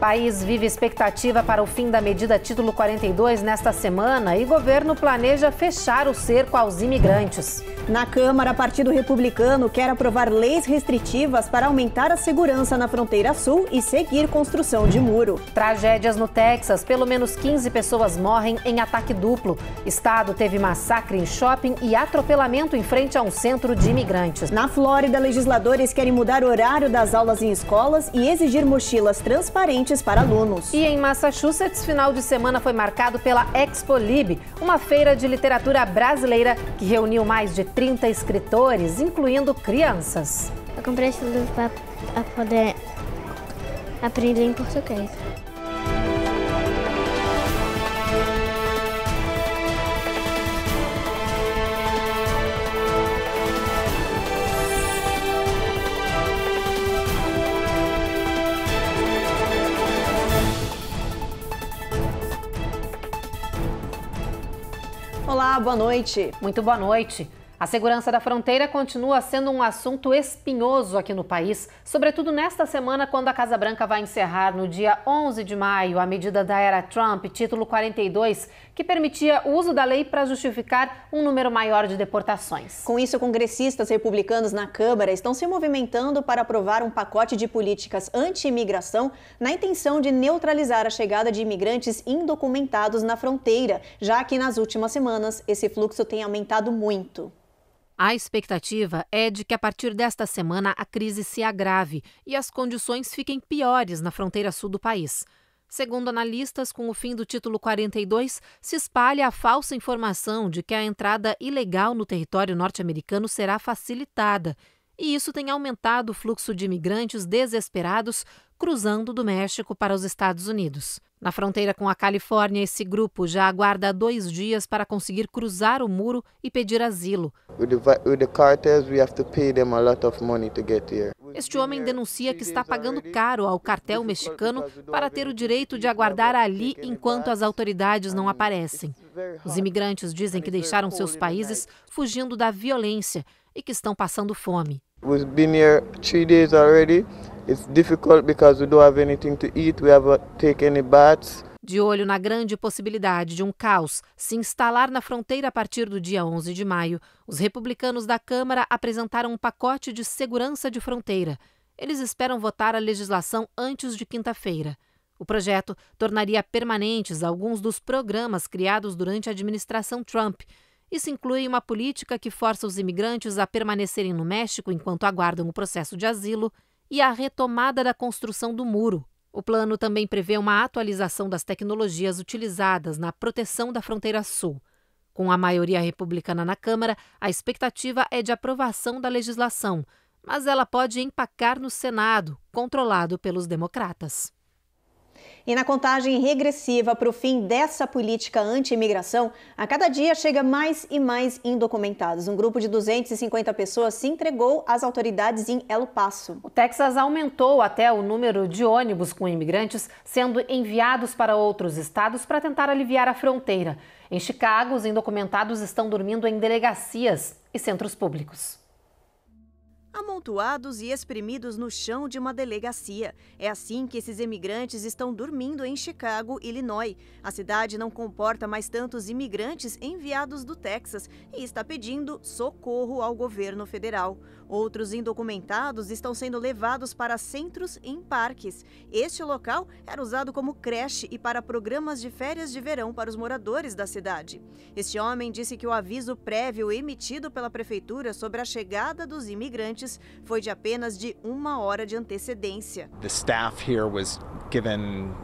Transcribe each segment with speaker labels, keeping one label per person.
Speaker 1: País vive expectativa para o fim da medida Título 42 nesta semana e governo
Speaker 2: planeja fechar o cerco aos imigrantes. Na Câmara, Partido Republicano quer aprovar leis restritivas para aumentar a segurança na fronteira sul e seguir construção de muro. Tragédias no Texas: pelo menos 15 pessoas morrem em ataque duplo.
Speaker 1: Estado teve massacre em shopping e atropelamento em frente a um centro de imigrantes. Na
Speaker 2: Flórida, legisladores querem mudar o horário das aulas em escolas e exigir mochilas transparentes para alunos. E em Massachusetts, final de semana foi marcado pela Expo Lib,
Speaker 1: uma feira de literatura brasileira que reuniu mais de 30 escritores, incluindo crianças. Eu comprei esse livro para poder aprender em português. boa noite. Muito boa noite. A segurança da fronteira continua sendo um assunto espinhoso aqui no país, sobretudo nesta semana, quando a Casa Branca vai encerrar no dia 11 de maio a medida da era Trump, título 42, que permitia o uso
Speaker 2: da lei para justificar um número maior de deportações. Com isso, congressistas republicanos na Câmara estão se movimentando para aprovar um pacote de políticas anti-imigração na intenção de neutralizar a chegada de imigrantes indocumentados na fronteira, já que nas últimas semanas esse fluxo tem aumentado muito.
Speaker 1: A expectativa é de que a partir desta semana a crise se agrave e as condições fiquem piores na fronteira sul do país. Segundo analistas, com o fim do título 42, se espalha a falsa informação de que a entrada ilegal no território norte-americano será facilitada, e isso tem aumentado o fluxo de imigrantes desesperados cruzando do México para os Estados Unidos. Na fronteira com a Califórnia, esse grupo já aguarda dois dias para conseguir cruzar o muro e pedir asilo. Este homem denuncia que está pagando caro ao cartel mexicano para ter o direito de aguardar ali enquanto as autoridades não aparecem. Os imigrantes dizem que deixaram seus países fugindo da violência e que estão passando fome.
Speaker 3: We've been here three days already. It's difficult because we don't have anything to eat, we haven't uh, taken any baths.
Speaker 1: De olho na grande possibilidade de um caos se instalar na fronteira a partir do dia 11 de maio, os republicanos da Câmara apresentaram um pacote de segurança de fronteira. Eles esperam votar a legislação antes de quinta-feira. O projeto tornaria permanentes alguns dos programas criados durante a administração Trump. Isso inclui uma política que força os imigrantes a permanecerem no México enquanto aguardam o processo de asilo e a retomada da construção do muro. O plano também prevê uma atualização das tecnologias utilizadas na proteção da fronteira sul. Com a maioria republicana na Câmara, a expectativa é de aprovação da legislação, mas ela pode empacar no Senado, controlado pelos democratas.
Speaker 2: E na contagem regressiva para o fim dessa política anti-imigração, a cada dia chega mais e mais indocumentados. Um grupo de 250 pessoas se entregou às autoridades em El Paso. O Texas aumentou até o número de ônibus com imigrantes
Speaker 1: sendo enviados para outros estados para tentar aliviar a fronteira. Em Chicago, os indocumentados estão dormindo em delegacias e centros públicos
Speaker 2: amontoados e espremidos no chão de uma delegacia. É assim que esses imigrantes estão dormindo em Chicago, Illinois. A cidade não comporta mais tantos imigrantes enviados do Texas e está pedindo socorro ao governo federal. Outros indocumentados estão sendo levados para centros em parques. Este local era usado como creche e para programas de férias de verão para os moradores da cidade. Este homem disse que o aviso prévio emitido pela prefeitura sobre a chegada dos imigrantes foi de apenas de uma hora de antecedência.
Speaker 4: The staff here was given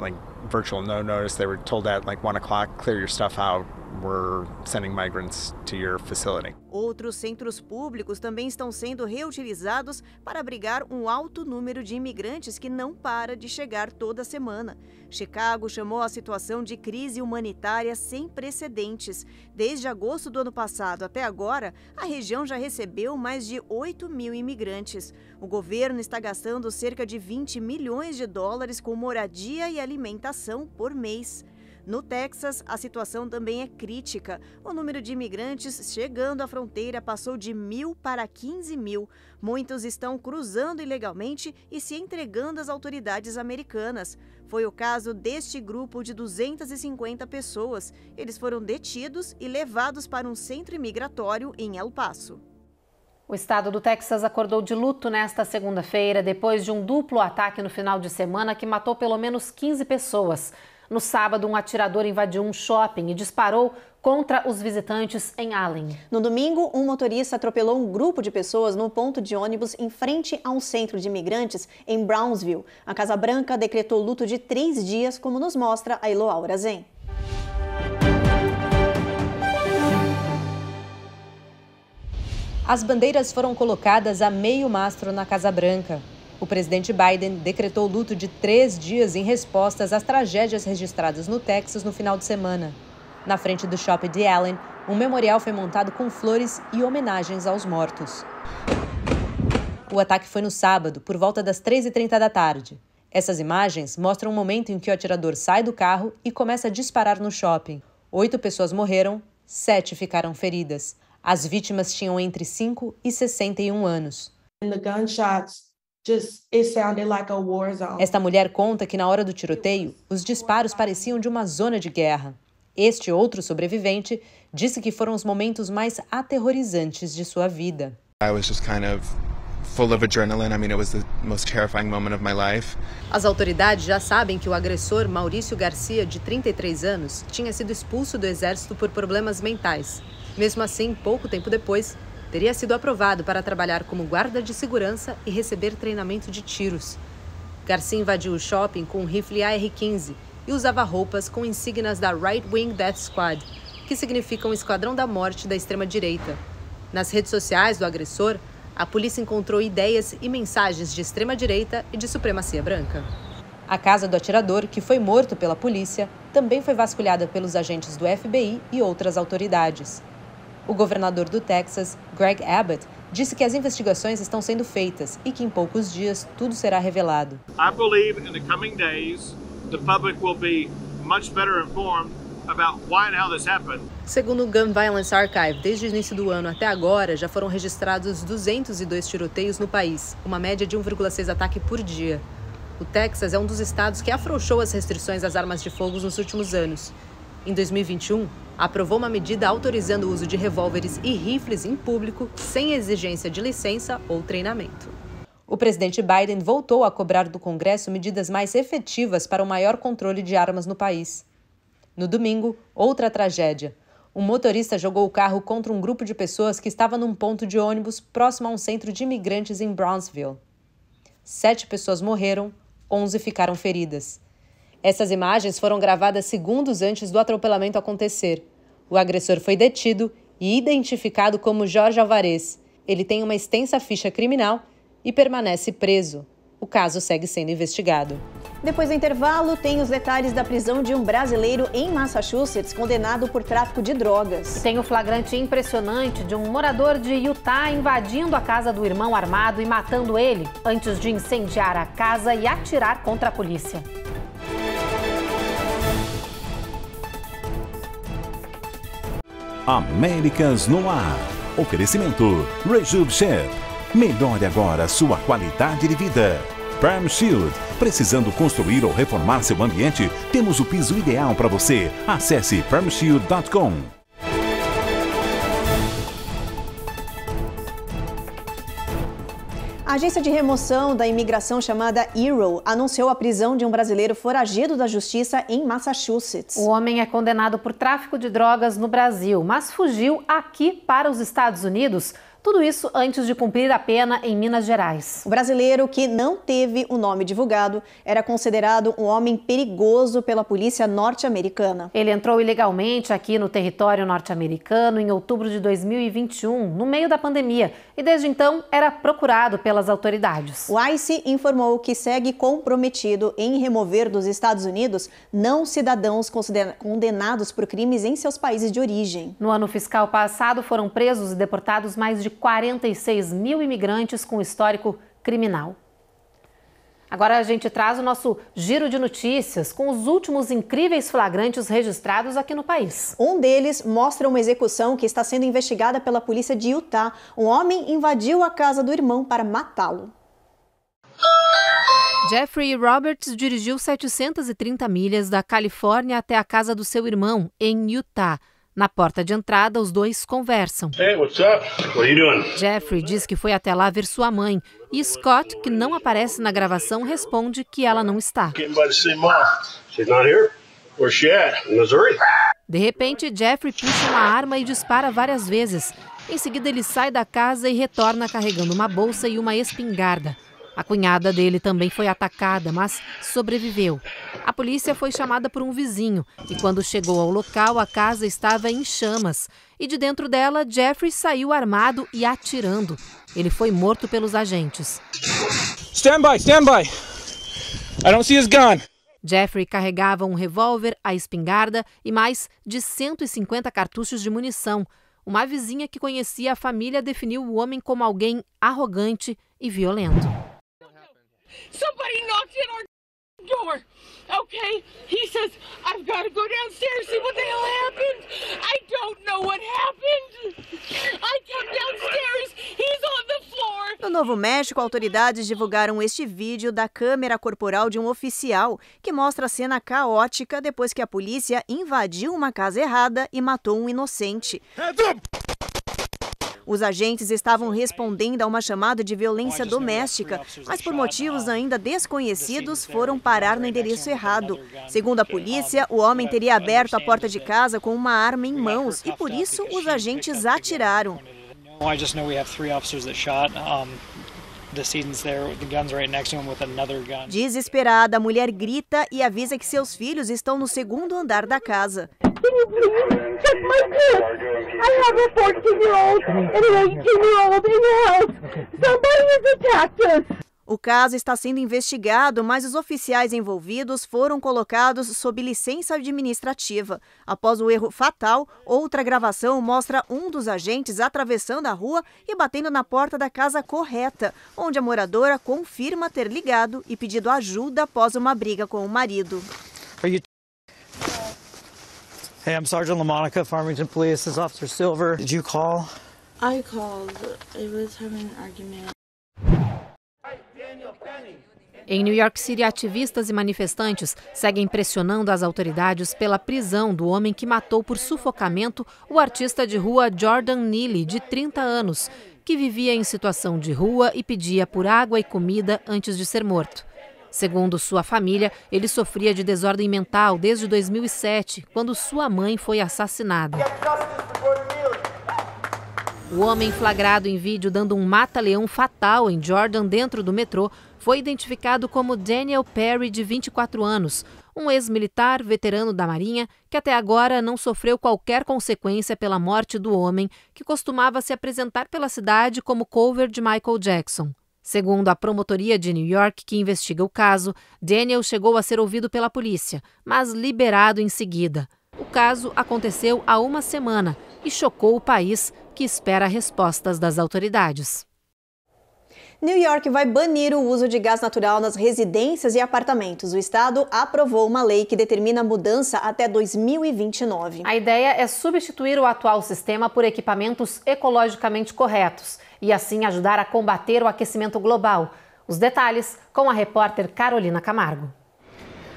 Speaker 4: like virtual no notice. They were told at like one o'clock, clear your stuff out we're sending migrants to your facility.
Speaker 2: Outros centros públicos também estão sendo reutilizados para abrigar um alto número de imigrantes que não para de chegar toda semana. Chicago chamou a situação de crise humanitária sem precedentes. Desde agosto do ano passado até agora, a região já recebeu mais de 8 mil imigrantes. O governo está gastando cerca de 20 milhões de dólares com moradia e alimentação por mês. No Texas, a situação também é crítica. O número de imigrantes chegando à fronteira passou de mil para 15 mil. Muitos estão cruzando ilegalmente e se entregando às autoridades americanas. Foi o caso deste grupo de 250 pessoas. Eles foram detidos e levados para um centro imigratório em El Paso.
Speaker 1: O estado do Texas acordou de luto nesta segunda-feira, depois de um duplo ataque no final de semana que matou pelo menos 15 pessoas. No sábado, um atirador invadiu um shopping e disparou
Speaker 2: contra os visitantes em Allen. No domingo, um motorista atropelou um grupo de pessoas no ponto de ônibus em frente a um centro de imigrantes em Brownsville. A Casa Branca decretou luto de três dias, como nos mostra a Aura Zen.
Speaker 5: As bandeiras foram colocadas a meio mastro na Casa Branca. O presidente Biden decretou luto de três dias em respostas às tragédias registradas no Texas no final de semana. Na frente do shopping de Allen, um memorial foi montado com flores e homenagens aos mortos. O ataque foi no sábado, por volta das 3h30 da tarde. Essas imagens mostram o um momento em que o atirador sai do carro e começa a disparar no shopping. Oito pessoas morreram, sete ficaram feridas. As vítimas tinham entre 5 e 61 anos. And the gunshots esta mulher conta que na hora do tiroteio, os disparos pareciam de uma zona de guerra. Este outro sobrevivente disse que foram os momentos mais aterrorizantes de sua vida. As autoridades já sabem que o agressor Maurício Garcia, de 33 anos, tinha sido expulso do exército por problemas mentais. Mesmo assim, pouco tempo depois, teria sido aprovado para trabalhar como guarda de segurança e receber treinamento de tiros. Garcia invadiu o shopping com um rifle AR-15 e usava roupas com insígnias da Right Wing Death Squad, que significam um Esquadrão da Morte da extrema-direita. Nas redes sociais do agressor, a polícia encontrou ideias e mensagens de extrema-direita e de supremacia branca. A casa do atirador, que foi morto pela polícia, também foi vasculhada pelos agentes do FBI e outras autoridades. O governador do Texas, Greg Abbott, disse que as investigações estão sendo feitas e que em poucos dias tudo será revelado.
Speaker 4: I believe in the coming days the public will be much better informed about why and how this happened.
Speaker 5: Segundo o Gun Violence Archive, desde o início do ano até agora já foram registrados 202 tiroteios no país, uma média de 1,6 ataque por dia. O Texas é um dos estados que afrouxou as restrições às armas de fogo nos últimos anos. Em 2021, aprovou uma medida autorizando o uso de revólveres e rifles em público, sem exigência de licença ou treinamento. O presidente Biden voltou a cobrar do Congresso medidas mais efetivas para o maior controle de armas no país. No domingo, outra tragédia. Um motorista jogou o carro contra um grupo de pessoas que estava num ponto de ônibus próximo a um centro de imigrantes em Brownsville. Sete pessoas morreram, onze ficaram feridas. Essas imagens foram gravadas segundos antes do atropelamento acontecer. O agressor foi detido e identificado como Jorge Alvarez. Ele tem uma extensa ficha criminal e permanece preso. O caso segue sendo investigado. Depois do
Speaker 2: intervalo, tem os detalhes da prisão de um brasileiro em Massachusetts condenado por tráfico de drogas. Tem o flagrante impressionante de um morador de Utah invadindo a casa do irmão
Speaker 1: armado e matando ele, antes de incendiar a casa e atirar contra a polícia.
Speaker 2: Américas no ar. Oferecimento Rejub Shep. Melhore agora sua qualidade de vida. Perm Shield. Precisando construir ou reformar seu ambiente? Temos o piso ideal para você. Acesse permshield.com. A agência de remoção da imigração chamada Hero anunciou a prisão de um brasileiro foragido da justiça em Massachusetts. O homem é condenado por tráfico de drogas no
Speaker 1: Brasil, mas fugiu aqui para os Estados Unidos tudo isso antes de cumprir a pena
Speaker 2: em Minas Gerais. O brasileiro que não teve o nome divulgado era considerado um homem perigoso pela polícia norte-americana. Ele entrou ilegalmente aqui no território
Speaker 1: norte-americano em outubro de 2021, no meio da pandemia, e desde então era
Speaker 2: procurado pelas autoridades. O ICE informou que segue comprometido em remover dos Estados Unidos não cidadãos condenados por crimes em seus países de
Speaker 1: origem. No ano fiscal passado foram presos e deportados mais de 46 mil imigrantes com histórico criminal. Agora a gente traz o nosso giro de
Speaker 2: notícias com os últimos incríveis flagrantes registrados aqui no país. Um deles mostra uma execução que está sendo investigada pela polícia de Utah. Um homem invadiu a casa do irmão para matá-lo. Jeffrey Roberts dirigiu
Speaker 1: 730 milhas da Califórnia até a casa do seu irmão, em Utah na porta de entrada, os dois conversam.
Speaker 5: Hey, what's up? What are you doing?
Speaker 1: Jeffrey diz que foi até lá ver sua mãe e Scott, que não aparece na gravação, responde que ela não está. De repente, Jeffrey puxa uma arma e dispara várias vezes. Em seguida, ele sai da casa e retorna carregando uma bolsa e uma espingarda. A cunhada dele também foi atacada, mas sobreviveu. A polícia foi chamada por um vizinho e, quando chegou ao local, a casa estava em chamas. E de dentro dela, Jeffrey saiu armado e atirando. Ele foi morto pelos agentes. Stand by, stand by. I don't see his gun. Jeffrey carregava um revólver, a espingarda e mais de 150 cartuchos de munição. Uma vizinha que conhecia a família definiu o homem como alguém arrogante e violento.
Speaker 2: Somebody knocks at our
Speaker 1: door.
Speaker 3: Okay? He says, I've got to go downstairs, see what the hell happened. I don't know what happened. I come downstairs. He's on the floor.
Speaker 2: No Novo México, autoridades divulgaram este vídeo da câmera corporal de um oficial que mostra a cena caótica depois que a polícia invadiu uma casa errada e matou um inocente. É os agentes estavam respondendo a uma chamada de violência doméstica, mas por motivos ah, ainda desconhecidos foram né, parar no endereço é errado. Segundo a polícia, né, o homem teria aberto a porta de casa com uma arma em é mãos e por isso os tipo agentes atiraram. Desesperada, a mulher grita e avisa que seus filhos estão no segundo andar da casa. Can you please check my goods? I have a 14-year-old and an 18-year-old in the house. Somebody has attacked us. O caso está sendo investigado, mas os oficiais envolvidos foram colocados sob licença administrativa. Após o erro fatal, outra gravação mostra um dos agentes atravessando a rua e batendo na porta da casa correta, onde a moradora confirma ter ligado e pedido ajuda após uma briga com o
Speaker 4: marido.
Speaker 1: Hey, I'm Sergeant LaMonica, Farmington Police. This is Officer Silver. Did you call?
Speaker 4: I called. I was having an argument.
Speaker 1: Em New York City, ativistas e manifestantes seguem pressionando as autoridades pela prisão do homem que matou por sufocamento o artista de rua Jordan Neely, de 30 anos, que vivia em situação de rua e pedia por água e comida antes de ser morto. Segundo sua família, ele sofria de desordem mental desde 2007, quando sua mãe foi assassinada. O homem flagrado em vídeo dando um mata-leão fatal em Jordan dentro do metrô foi identificado como Daniel Perry, de 24 anos, um ex-militar veterano da Marinha que até agora não sofreu qualquer consequência pela morte do homem que costumava se apresentar pela cidade como cover de Michael Jackson. Segundo a promotoria de New York, que investiga o caso, Daniel chegou a ser ouvido pela polícia, mas liberado em seguida. O caso aconteceu há uma semana
Speaker 2: e chocou o país, que espera respostas das autoridades. New York vai banir o uso de gás natural nas residências e apartamentos. O estado aprovou uma lei que determina a mudança até 2029. A ideia é substituir o
Speaker 1: atual sistema por equipamentos ecologicamente corretos e assim ajudar a combater o aquecimento global. Os detalhes com a repórter Carolina Camargo.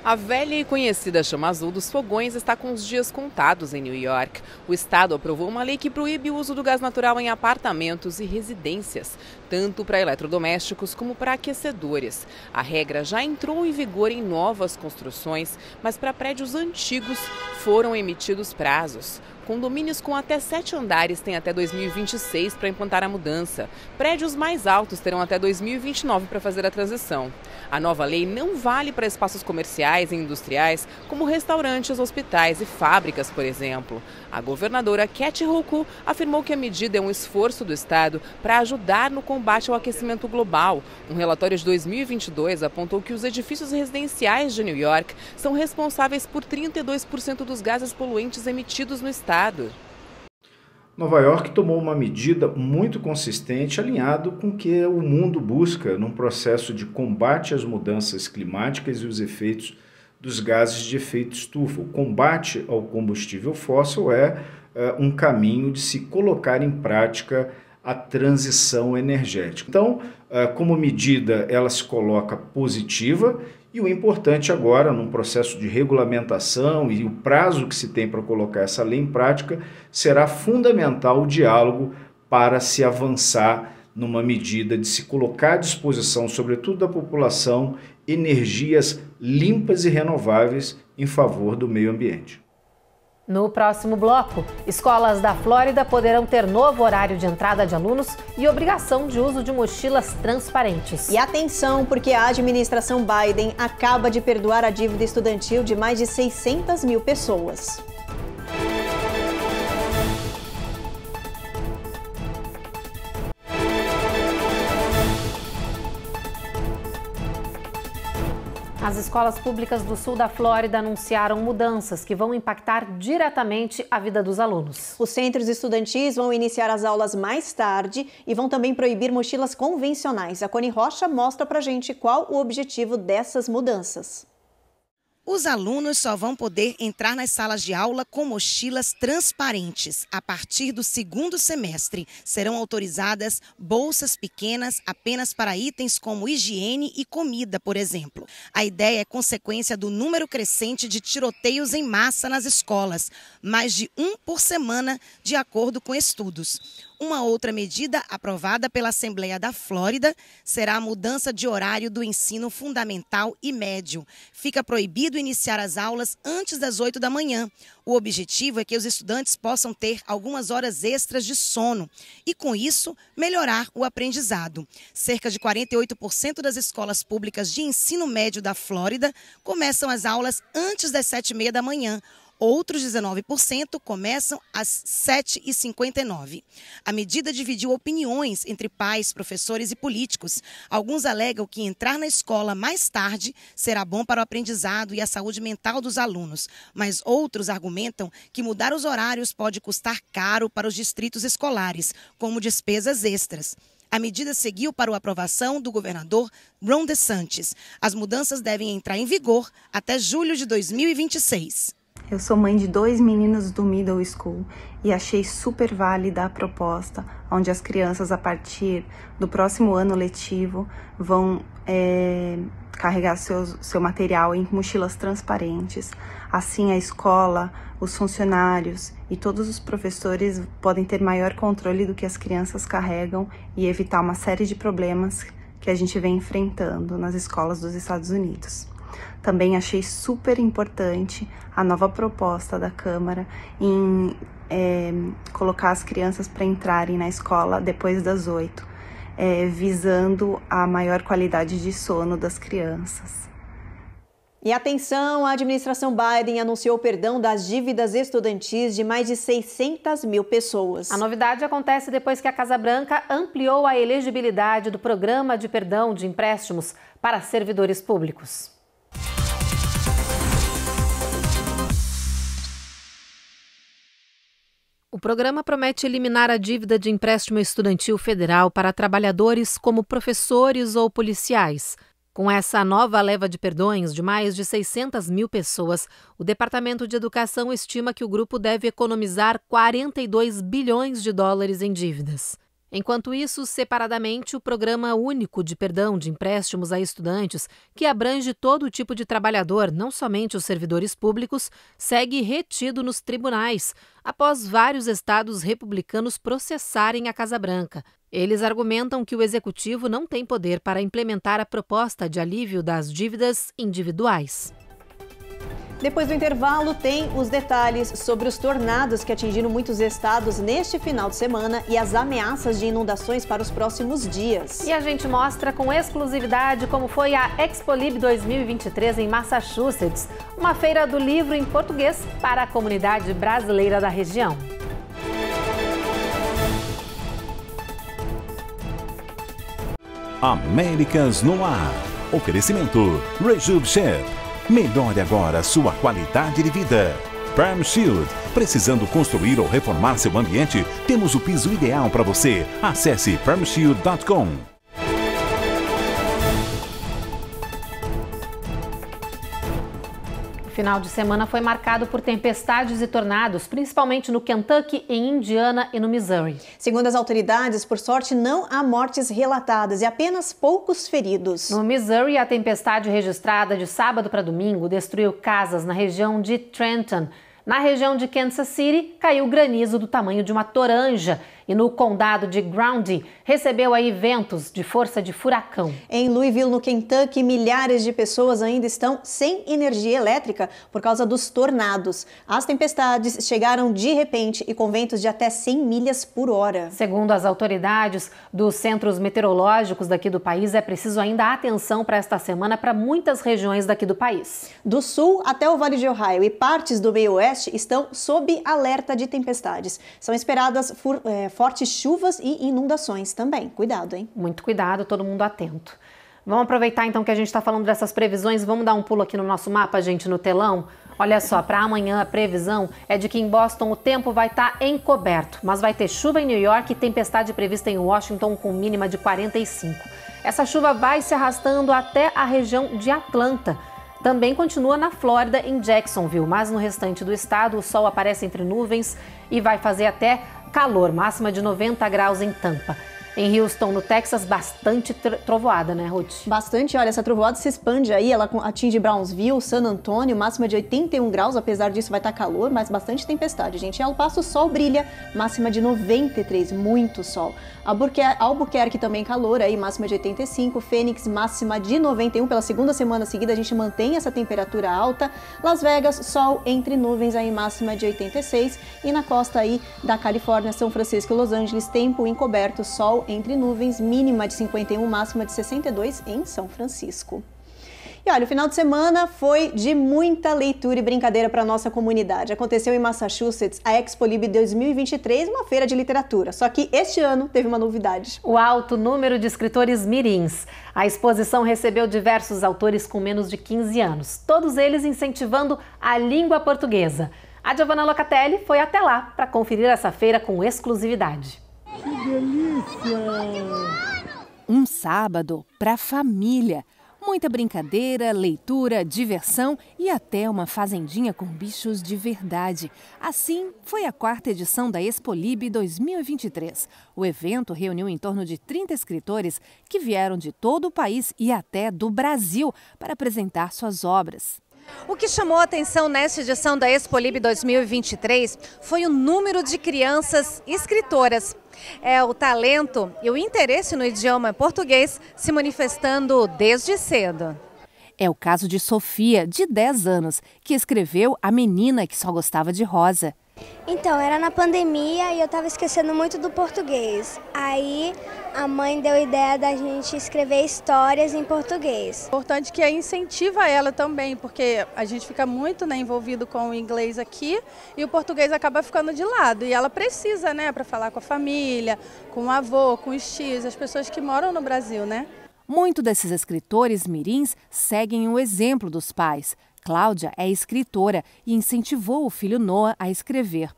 Speaker 3: A velha e conhecida chama azul dos fogões está com os dias contados em New York. O estado aprovou uma lei que proíbe o uso do gás natural em apartamentos e residências tanto para eletrodomésticos como para aquecedores. A regra já entrou em vigor em novas construções, mas para prédios antigos foram emitidos prazos. Condomínios com até sete andares têm até 2026 para implantar a mudança. Prédios mais altos terão até 2029 para fazer a transição. A nova lei não vale para espaços comerciais e industriais, como restaurantes, hospitais e fábricas, por exemplo. A governadora Cat Roucou afirmou que a medida é um esforço do Estado para ajudar no combate combate ao aquecimento global. Um relatório de 2022 apontou que os edifícios residenciais de New York são responsáveis por 32% dos gases poluentes emitidos no estado.
Speaker 4: Nova York tomou uma medida muito consistente, alinhado com o que o mundo busca num processo de combate às mudanças climáticas e os efeitos dos gases de efeito estufa. O combate ao combustível fóssil é, é um caminho de se colocar em prática a transição energética. Então, eh, como medida, ela se coloca positiva e o importante agora, num processo de regulamentação e o prazo que se tem para colocar essa lei em prática, será fundamental o diálogo para se avançar numa medida de se colocar à disposição, sobretudo da população, energias limpas e renováveis em favor do meio ambiente.
Speaker 1: No próximo bloco, escolas da Flórida poderão ter novo horário de entrada de alunos e obrigação de uso de mochilas
Speaker 2: transparentes. E atenção, porque a administração Biden acaba de perdoar a dívida estudantil de mais de 600 mil pessoas.
Speaker 1: As escolas públicas do sul da Flórida anunciaram mudanças que vão impactar diretamente a vida dos alunos. Os
Speaker 2: centros estudantis vão iniciar as aulas mais tarde e vão também proibir mochilas convencionais. A Cone Rocha mostra pra gente qual o objetivo dessas mudanças.
Speaker 4: Os alunos só vão poder entrar nas salas de aula com mochilas transparentes. A partir do segundo semestre, serão autorizadas bolsas pequenas apenas para itens como higiene e comida, por exemplo. A ideia é consequência do número crescente de tiroteios em massa nas escolas, mais de um por semana, de acordo com estudos. Uma outra medida aprovada pela Assembleia da Flórida será a mudança de horário do ensino fundamental e médio. Fica proibido iniciar as aulas antes das 8 da manhã. O objetivo é que os estudantes possam ter algumas horas extras de sono e, com isso, melhorar o aprendizado. Cerca de 48% das escolas públicas de ensino médio da Flórida começam as aulas antes das 7h30 da manhã Outros 19% começam às 7h59. A medida dividiu opiniões entre pais, professores e políticos. Alguns alegam que entrar na escola mais tarde será bom para o aprendizado e a saúde mental dos alunos, mas outros argumentam que mudar os horários pode custar caro para os distritos escolares, como despesas extras. A medida seguiu para a aprovação do governador Ron DeSantis. As mudanças devem entrar em vigor até julho de 2026. Eu sou mãe de dois meninos do middle school e achei super válida a proposta, onde as crianças, a partir do próximo ano letivo, vão é, carregar seu material em mochilas transparentes. Assim, a escola, os funcionários e todos os professores podem ter maior controle do que as crianças carregam e evitar uma série de problemas que a gente vem enfrentando nas escolas dos Estados Unidos. Também achei super importante a nova proposta da Câmara em é, colocar as crianças para entrarem na escola depois das oito, é, visando a maior qualidade de sono das crianças. E atenção,
Speaker 2: a administração Biden anunciou o perdão das dívidas estudantis de mais de 600 mil pessoas. A novidade acontece depois que a Casa Branca ampliou a elegibilidade do
Speaker 1: programa de perdão de empréstimos para servidores públicos. O programa promete eliminar a dívida de empréstimo estudantil federal para trabalhadores como professores ou policiais. Com essa nova leva de perdões de mais de 600 mil pessoas, o Departamento de Educação estima que o grupo deve economizar 42 bilhões de dólares em dívidas. Enquanto isso, separadamente, o Programa Único de Perdão de Empréstimos a Estudantes, que abrange todo tipo de trabalhador, não somente os servidores públicos, segue retido nos tribunais, após vários estados republicanos processarem a Casa Branca. Eles argumentam que o executivo não tem poder para implementar a proposta de alívio das dívidas individuais.
Speaker 2: Depois do intervalo, tem os detalhes sobre os tornados que atingiram muitos estados neste final de semana e as ameaças de inundações para os próximos dias. E a gente mostra com exclusividade como foi a Expolib 2023 em Massachusetts,
Speaker 1: uma feira do livro em português para a comunidade brasileira da região.
Speaker 2: Américas no ar. Oferecimento Rejuvchef Melhore agora sua qualidade de vida. Perm Shield. Precisando construir ou reformar seu ambiente? Temos o piso ideal para você. Acesse permshield.com.
Speaker 1: final de semana foi marcado por tempestades e tornados, principalmente no Kentucky, em Indiana e no Missouri. Segundo as autoridades, por sorte, não há mortes relatadas e apenas poucos feridos. No Missouri, a tempestade registrada de sábado para domingo destruiu casas na região de Trenton. Na região de Kansas City, caiu granizo do tamanho de uma toranja e no condado de Grundy recebeu aí ventos de força de
Speaker 2: furacão. Em Louisville, no Kentucky, milhares de pessoas ainda estão sem energia elétrica por causa dos tornados. As tempestades chegaram de repente e com ventos de até 100 milhas por hora. Segundo as autoridades dos centros meteorológicos daqui
Speaker 1: do país, é preciso ainda atenção para esta semana para muitas regiões daqui do país. Do sul
Speaker 2: até o Vale de Ohio e partes do meio oeste estão sob alerta de tempestades. São esperadas eh, fortes chuvas e inundações também. Cuidado, hein? Muito cuidado, todo
Speaker 1: mundo atento. Vamos aproveitar então que a gente está falando dessas previsões, vamos dar um pulo aqui no nosso mapa, gente, no telão. Olha só, para amanhã a previsão é de que em Boston o tempo vai estar tá encoberto, mas vai ter chuva em New York e tempestade prevista em Washington com mínima de 45. Essa chuva vai se arrastando até a região de Atlanta. Também continua na Flórida, em Jacksonville, mas no restante do estado o sol aparece entre nuvens e vai fazer até calor, máxima de 90 graus em Tampa em Houston, no Texas, bastante
Speaker 2: trovoada, né, Ruth? Bastante. Olha, essa trovoada se expande aí, ela atinge Brownsville, San Antonio, máxima de 81 graus, apesar disso vai estar tá calor, mas bastante tempestade, gente. Ao passo, o sol brilha, máxima de 93, muito sol. Albuquerque também calor aí, máxima de 85, Fênix máxima de 91, pela segunda semana seguida a gente mantém essa temperatura alta. Las Vegas, sol entre nuvens aí, máxima de 86 e na costa aí da Califórnia, São Francisco e Los Angeles, tempo encoberto, sol entre nuvens, mínima de 51, máxima de 62 em São Francisco. E olha, o final de semana foi de muita leitura e brincadeira para nossa comunidade. Aconteceu em Massachusetts a Expo Lib 2023, uma feira de literatura. Só que este ano teve uma novidade. O alto número de escritores
Speaker 1: mirins. A exposição recebeu diversos autores com menos de 15 anos, todos eles incentivando a língua portuguesa. A Giovanna Locatelli foi até lá para conferir essa feira com exclusividade. Que
Speaker 3: delícia! Um sábado para a família. Muita brincadeira, leitura, diversão e até uma fazendinha com bichos de verdade. Assim foi a quarta edição da Expolib 2023. O evento reuniu em torno de 30 escritores que vieram de todo o país e até do Brasil para apresentar suas obras. O que chamou a atenção nesta edição da Expolib 2023 foi o número de crianças escritoras é o talento e o interesse no idioma português se manifestando desde cedo. É o caso de Sofia, de 10 anos, que escreveu A Menina que Só Gostava de Rosa. Então, era na pandemia e eu estava esquecendo muito do português. Aí a mãe deu a ideia da gente escrever histórias em português. Importante que é incentiva ela também, porque a gente fica muito né, envolvido com o inglês aqui e o português acaba ficando de lado. E ela precisa, né, para falar com a família, com o avô, com os tios, as pessoas que moram no Brasil, né? Muito desses escritores mirins seguem o exemplo dos pais. Cláudia é escritora e incentivou o filho Noah a escrever.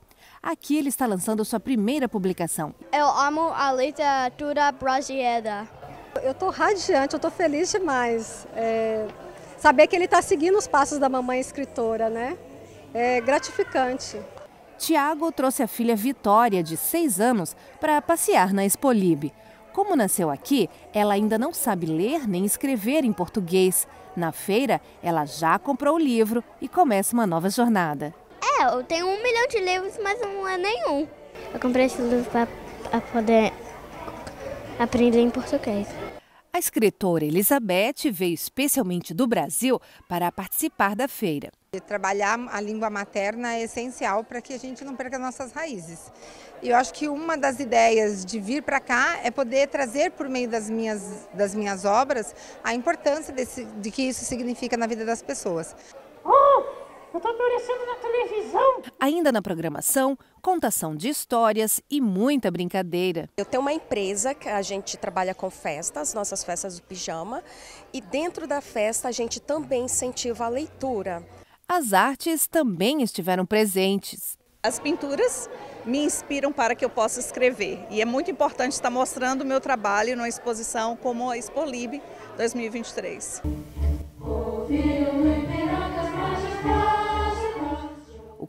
Speaker 3: Aqui ele está lançando sua primeira publicação. Eu amo a literatura brasileira. Eu estou radiante, eu estou feliz demais. É, saber que ele está seguindo os passos da mamãe escritora, né? É gratificante. Tiago trouxe a filha Vitória, de 6 anos, para passear na Expolib. Como nasceu aqui, ela ainda não sabe ler nem escrever em português. Na feira, ela já comprou o livro e começa uma nova jornada. É, eu tenho um milhão de livros, mas não é nenhum. Eu comprei esse livro para poder aprender em português. A escritora Elizabeth veio especialmente do Brasil para participar da feira. Trabalhar a língua materna é essencial para que a gente não perca nossas raízes. E eu acho que uma das ideias de vir para cá é poder trazer por meio das minhas, das minhas obras a importância desse, de que isso significa na vida das pessoas. Oh! Eu tô aparecendo na televisão. Ainda na programação, contação de histórias e muita brincadeira. Eu tenho uma empresa que a gente trabalha com festas, nossas festas do pijama, e dentro da festa a gente também incentiva a leitura. As artes também estiveram presentes.
Speaker 4: As pinturas me inspiram para que eu possa escrever e é muito importante estar mostrando o meu trabalho numa exposição como a Expolib 2023.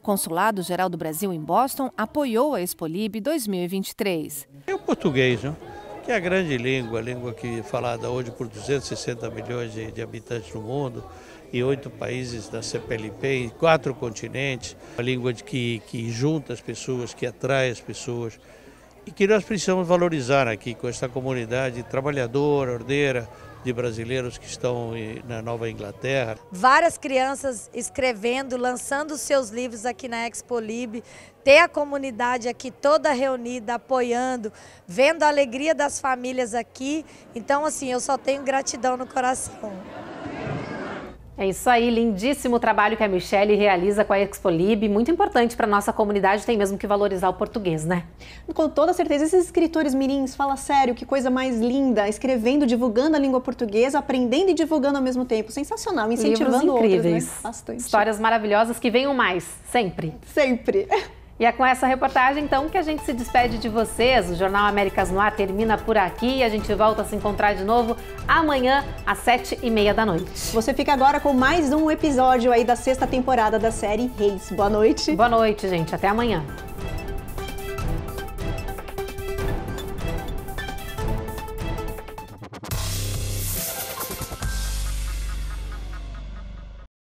Speaker 3: Consulado Geral do Brasil em Boston apoiou a Expolib 2023. É o
Speaker 4: português, não? que é a grande língua, a língua que é falada hoje por 260 milhões de, de habitantes no mundo e oito países da CPLP, em quatro continentes, a língua de que, que junta as pessoas, que atrai as pessoas e que nós precisamos valorizar aqui com esta comunidade trabalhadora, ordeira, de brasileiros que estão na Nova Inglaterra. Várias crianças
Speaker 3: escrevendo, lançando seus livros aqui na Expo Lib, ter a comunidade aqui toda
Speaker 1: reunida, apoiando, vendo a alegria das famílias aqui. Então, assim, eu só tenho gratidão no
Speaker 5: coração.
Speaker 1: É isso aí, lindíssimo trabalho que a Michelle realiza com a Expolib, muito importante para nossa comunidade, tem mesmo que valorizar o português, né?
Speaker 2: Com toda certeza, esses escritores mirins, fala sério, que coisa mais linda, escrevendo, divulgando a língua portuguesa, aprendendo e divulgando ao mesmo tempo, sensacional, incentivando incríveis. outros, né? Bastante. Histórias maravilhosas que venham mais, sempre. Sempre. E é com essa reportagem, então, que a gente
Speaker 1: se despede de vocês. O Jornal Américas no Ar termina por aqui e a gente volta a se encontrar de novo
Speaker 2: amanhã, às sete e meia da noite. Você fica agora com mais um episódio aí da sexta temporada da série Reis. Boa noite. Boa noite, gente. Até amanhã.